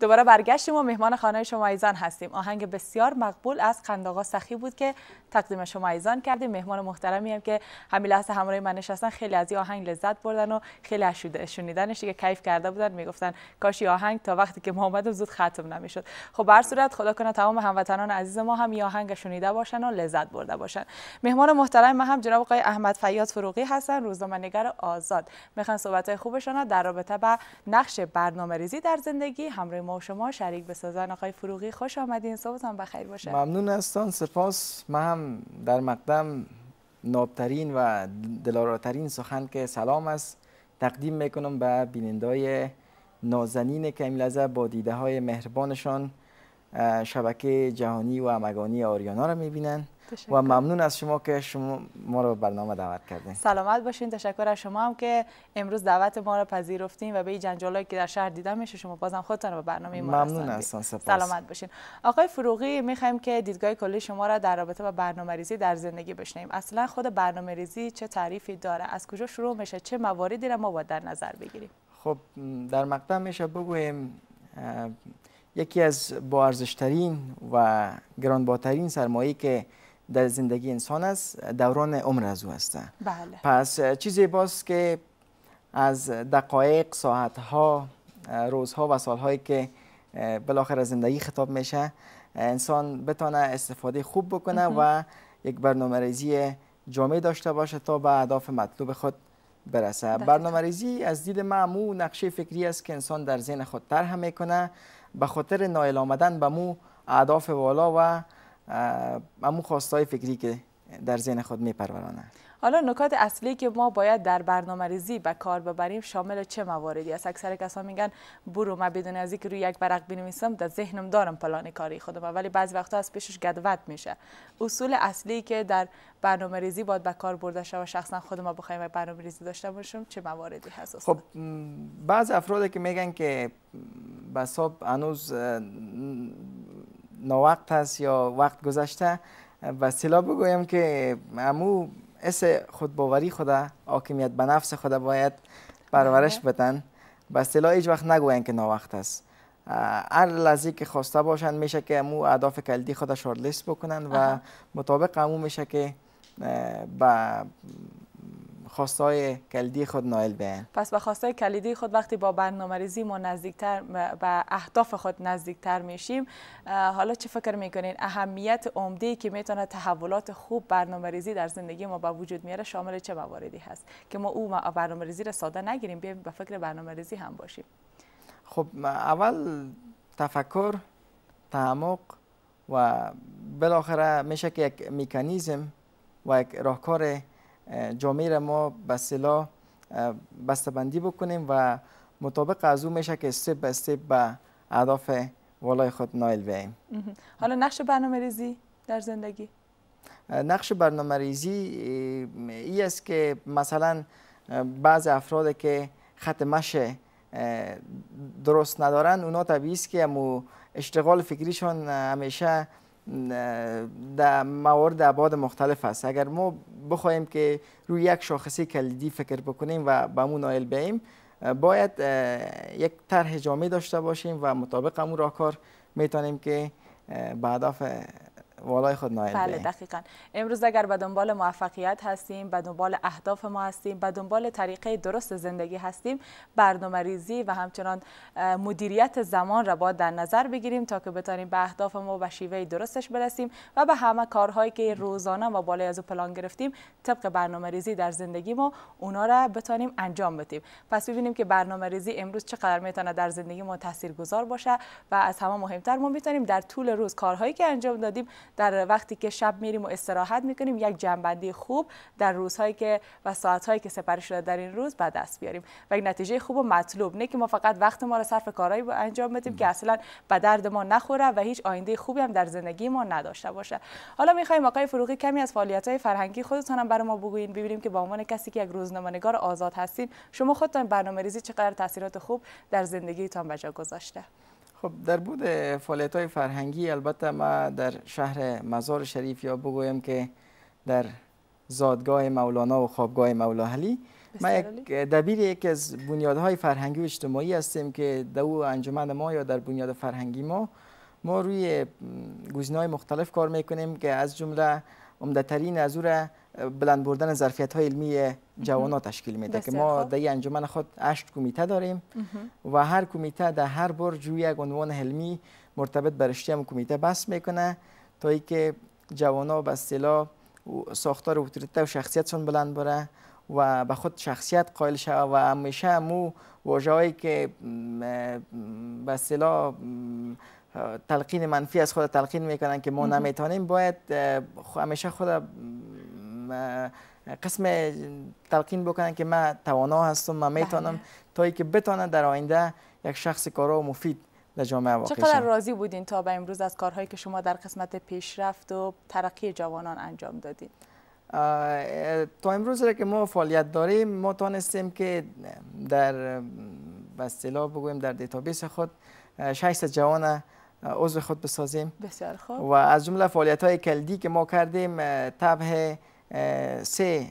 دوباره برگشتیم و مهمان خانه شما ایزان هستیم آهنگ بسیار مقبول از قنداقا سخی بود که تقدیم شما ایزان کردیم مهمان محترمی هم که همین لحظه همراه من نشستن خیلی از این آهنگ لذت بردن و خیلی از شنیدنش دیگه کیف کرده بودن میگفتن کاش آهنگ تا وقتی که ما و زود ختم نمیشد خب بر صورت خدا کنه تمام هموطنان عزیز ما هم این آهنگ شنیده باشن و لذت برده باشن مهمان محترم ما هم جناب آقای احمد فیاض فروغی هستن روزنامه‌نگار آزاد میخوان صحبت‌های های خوبشان در رابطه با نقش برنامه‌ریزی در زندگی همراه ما و شما شریک بسازن آقای فروغی خوش آمدین صبحتان بخیر باشه ممنون استان سپاس من هم در مقدم نابترین و دلاراترین سخن که سلام است تقدیم میکنم به بینندای نازنین که این لحظه با دیده های مهربانشان شبکه جهانی و همگانی آریانا را میبینن و ممنون از شما که شما ما رو برنامه دعوت کردین سلامت باشین تشکر از شما هم که امروز دعوت ما رو پذیرفتین و به این جنجالایی که در شهر دیدم میشه شما بازم خودتان رو به برنامه ما ممنون هستم سپاس سلامت باشین آقای فروغی میخوایم که دیدگاه کلی شما را در رابطه با برنامه در زندگی بشنویم اصلا خود برنامه چه تعریفی داره از کجا شروع میشه چه مواردی را ما باید در نظر بگیریم خب در مقطع میشه یکی از باارزشترین و گرانباترین سرمایه که در زندگی انسان است دوران عمر از او است بله. پس چیزی باز که از دقایق ساعتها روزها و سالهایی که بالاخره زندگی خطاب میشه انسان بتانه استفاده خوب بکنه و یک برنامه ریزی جامعه داشته باشه تا به اهداف مطلوب خود برسه برنامه ریزی از دید معمو نقشه فکری است که انسان در ذهن خود طرح میکنه به خاطر نایل آمدن به مو اهداف والا و امو خواستای فکری که در ذهن خود می حالا نکات اصلی که ما باید در برنامه ریزی به کار ببریم شامل چه مواردی است اکثر کسا میگن برو ما بدون از اینکه روی یک برق بنویسم در ذهنم دارم پلان کاری خودم ولی بعضی وقتا از پیشش گدوت میشه اصول اصلی که در برنامه ریزی باید به کار برده و شخصا خود ما بخوایم برنامه ریزی داشته باشیم چه مواردی هست خب بعض افرادی که میگن که حساب هنوز ناوقت است یا وقت گذشته و سلا بگویم که امو اس خودباوری خود حاکمیت به نفس خود باید پرورش بله. بدن به هیچ وقت نگوین که ناوقت است هر لحظه که خواسته باشن میشه که امو اهداف کلدی خودش لیست بکنن و مطابق امو میشه که با خواستای کلیدی خود نایل به پس به خواستای کلیدی خود وقتی با برنامه ریزی ما نزدیکتر به اهداف خود نزدیکتر میشیم حالا چه فکر میکنین اهمیت عمده که میتونه تحولات خوب برنامه در زندگی ما به وجود میاره شامل چه مواردی هست که ما او برنامه ریزی را ساده نگیریم بیایم به فکر برنامه ریزی هم باشیم خب اول تفکر تعمق و بالاخره میشه که یک میکانیزم و یک راهکار جامعه را ما به صلاح بستبندی بکنیم و مطابق از او میشه که استپ به استپ به اهداف والای خود نایل بیاییم حالا نقش برنامه ریزی در زندگی نقش برنامه ریزی ای است که مثلا بعض افراد که خط مشه درست ندارن اونا طبیعی است که اشتغال فکریشان همیشه در موارد ابعاد مختلف است اگر ما بخوایم که روی یک شاخصی کلیدی فکر بکنیم و به اون نایل بیم باید یک طرح جامع داشته باشیم و مطابق امون راهکار میتونیم که به والای خود نایل بله دقیقا امروز اگر به دنبال موفقیت هستیم به دنبال اهداف ما هستیم به دنبال طریقه درست زندگی هستیم برنامه ریزی و همچنان مدیریت زمان را باید در نظر بگیریم تا که بتانیم به اهداف ما به شیوه درستش برسیم و به همه کارهایی که روزانه ما بالای از پلان گرفتیم طبق برنامه ریزی در زندگی ما اونا را بتانیم انجام بدیم پس ببینیم که برنامه ریزی امروز چقدر میتونه در زندگی ما تاثیرگذار باشه و از همه مهمتر ما میتونیم در طول روز کارهایی که انجام دادیم در وقتی که شب میریم و استراحت میکنیم یک جنبندی خوب در روزهایی که و ساعتهایی که سپری شده در این روز به دست بیاریم و یک نتیجه خوب و مطلوب نه که ما فقط وقت ما را صرف کارهایی انجام بدیم که اصلا به درد ما نخوره و هیچ آینده خوبی هم در زندگی ما نداشته باشه حالا میخوایم آقای فروغی کمی از های فرهنگی خودتان هم برای ما بگوین ببینیم که به عنوان کسی که یک روزنامه‌نگار آزاد هستیم شما خودتان برنامه‌ریزی چقدر تاثیرات خوب در زندگیتان به جا گذاشته خب در بود فعالیت های فرهنگی البته ما در شهر مزار شریف یا بگویم که در زادگاه مولانا و خوابگاه مولا حلی ما یک دبیر یک از های فرهنگی و اجتماعی هستیم که در او انجمن ما یا در بنیاد فرهنگی ما ما روی های مختلف کار میکنیم که از جمله عمدهترین از او را بلند بردن ظرفیت های علمی جوانان تشکیل میده که ما در این انجمن خود اشت کمیته داریم و هر کمیته در هر بار جوی یک عنوان علمی مرتبط برشتی هم کمیته بس میکنه تا ای که جوانا به اصطلاح ساختار اوتوریته و شخصیتشون بلند بره و به خود شخصیت قائل شوه و همیشه مو هایی که به تلقین منفی از خود تلقین میکنن که ما نمیتانیم باید همیشه خود قسم تلقین بکنن که من توانا هستم من میتونم بله. تا ای که بتونه در آینده یک شخص کارا و مفید در جامعه واقع چقدر راضی بودین تا به امروز از کارهایی که شما در قسمت پیشرفت و ترقی جوانان انجام دادین تا امروز را که ما فعالیت داریم ما تانستیم که در بستلا بگویم در دیتابیس خود 600 جوان عضو خود بسازیم بسیار خوب و از جمله فعالیت های کلدی که ما کردیم طبح سه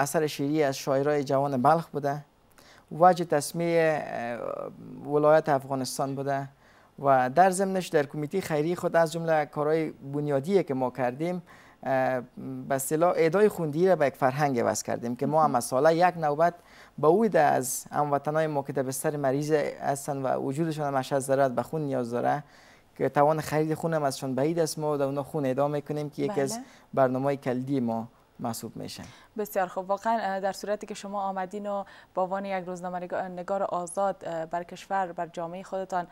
اثر شیری از شاعرای جوان بلخ بوده وجه تصمیه ولایت افغانستان بوده و در ضمنش در کمیتی خیری خود از جمله کارهای بنیادی که ما کردیم به اصطلاح ادای خوندی را به یک فرهنگ عوض کردیم که ما هم ساله یک نوبت با اوید از هموطنای ما که در بستر مریض هستن و وجودشان هم از ضرورت به خون نیاز داره که توان خرید خون هم ازشان بعید است ما در اونا خون ادا میکنیم که یکی از بله. برنامه کلدی ما mass formation. بسیار خوب واقعا در صورتی که شما آمدین و با عنوان یک روزنامه نگار آزاد بر کشور بر جامعه خودتان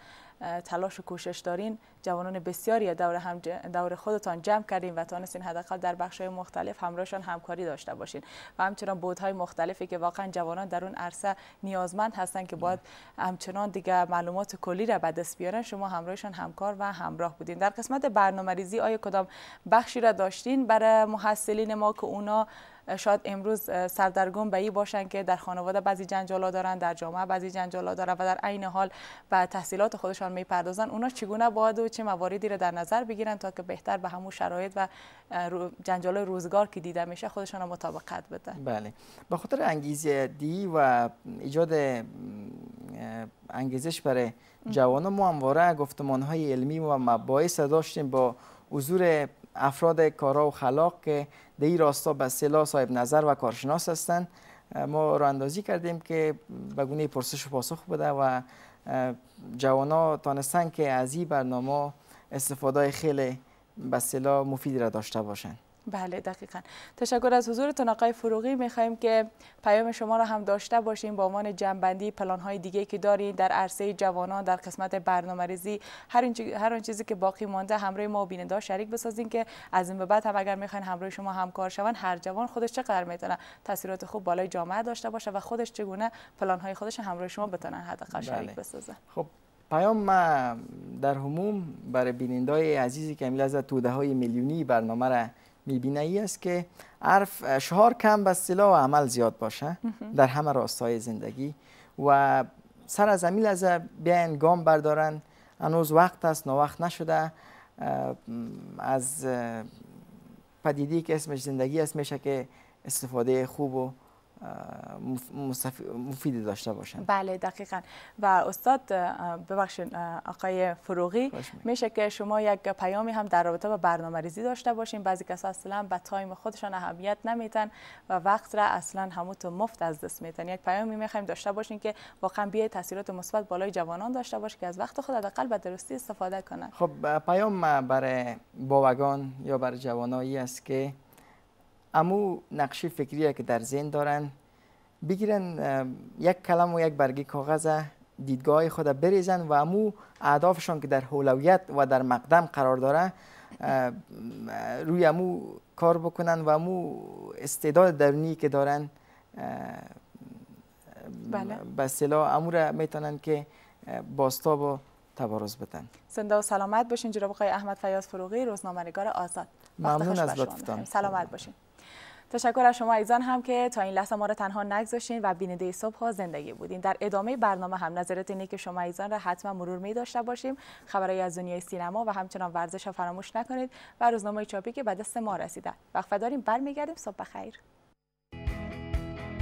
تلاش و کوشش دارین جوانان بسیاری دور, هم دور خودتان جمع کردین و تانستین حداقل در بخشهای مختلف همراهشان همکاری داشته باشین و همچنان بودهای مختلفی که واقعا جوانان در اون عرصه نیازمند هستن که باید همچنان دیگه معلومات کلی را به دست بیارن شما همراهشان همکار و همراه بودین در قسمت برنامه‌ریزی آیا کدام بخشی را داشتین برای محصلین ما که اونا شاید امروز سردرگم به این باشن که در خانواده بعضی جنجالا دارن در جامعه بعضی جنجالا دارن و در عین حال به تحصیلات خودشان میپردازن اونا چگونه باید و چه مواردی را در نظر بگیرن تا که بهتر به همون شرایط و جنجال روزگار که دیده میشه خودشان مطابقت بدن بله به خاطر انگیزه دی و ایجاد انگیزش برای جوانان ما همواره گفتمان های علمی و مباحث داشتیم با حضور افراد کارا و خلاق که در راستا به سلا صاحب نظر و کارشناس هستند ما رو اندازی کردیم که به گونه پرسش و پاسخ بوده و جوانا تانستن که از این برنامه استفاده خیلی به سلا مفیدی را داشته باشند بله دقیقا تشکر از حضورتون آقای فروغی خواهیم که پیام شما را هم داشته باشیم با عنوان جنبندی پلان های دیگه که دارین در عرصه جوانان در قسمت برنامه ریزی هر, اون چیزی که باقی مانده همراه ما بیننده شریک بسازین که از این به بعد هم اگر میخواین همراه شما همکار شون هر جوان خودش چقدر میتونه تاثیرات خوب بالای جامعه داشته باشه و خودش چگونه پلان های خودش همراه شما بتونن حداقل بله. شریک بسازه. خب پیام در هموم برای بینندای عزیزی که امیل از توده های میلیونی برنامه را میبینه ای است که عرف شهار کم و و عمل زیاد باشه در همه راستای زندگی و سر از امیل از بیاین گام بردارن هنوز وقت است وقت نشده از پدیدی که اسمش زندگی است میشه که استفاده خوب و مفیدی داشته باشن بله دقیقا و استاد ببخشید آقای فروغی میشه که شما یک پیامی هم در رابطه با برنامه ریزی داشته باشین بعضی کسا اصلا به تایم خودشان اهمیت نمیتن و وقت را اصلا تو مفت از دست میتن یک پیامی میخوایم داشته باشین که واقعا بیای تاثیرات مثبت بالای جوانان داشته باشه که از وقت خود حداقل به درستی استفاده کنند. خب پیام برای باوگان یا برای جوانایی است که امو نقشه فکری که در ذهن دارن بگیرن یک کلم و یک برگی کاغذ دیدگاه خود بریزن و امو اهدافشان که در حولویت و در مقدم قرار داره روی امو کار بکنن و امو استعداد درونی که دارن بله. به امو میتونن که باستاب و تبارز بدن زنده و سلامت باشین جناب آقای احمد فیاض فروغی روزنامه‌نگار آزاد ممنون از لطفتان سلامت باشین تشکر از شما ایزان هم که تا این لحظه ما را تنها نگذاشتین و بیننده صبح ها زندگی بودین در ادامه برنامه هم نظرت اینه که شما ایزان را حتما مرور می داشته باشیم خبرهای از دنیای سینما و همچنان ورزش را فراموش نکنید و روزنامه چاپی که به دست ما رسیدن وقفه داریم برمیگردیم صبح بخیر